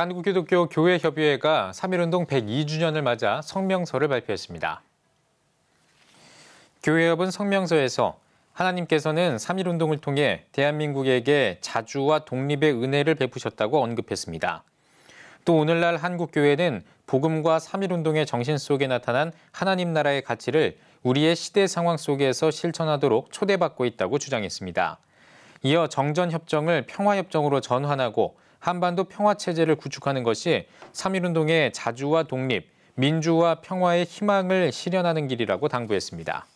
한국기독교 교회협의회가 3.1운동 102주년을 맞아 성명서를 발표했습니다. 교회협은 성명서에서 하나님께서는 3.1운동을 통해 대한민국에게 자주와 독립의 은혜를 베푸셨다고 언급했습니다. 또 오늘날 한국교회는 복음과 3.1운동의 정신 속에 나타난 하나님 나라의 가치를 우리의 시대 상황 속에서 실천하도록 초대받고 있다고 주장했습니다. 이어 정전협정을 평화협정으로 전환하고 한반도 평화체제를 구축하는 것이 3.1운동의 자주와 독립, 민주와 평화의 희망을 실현하는 길이라고 당부했습니다.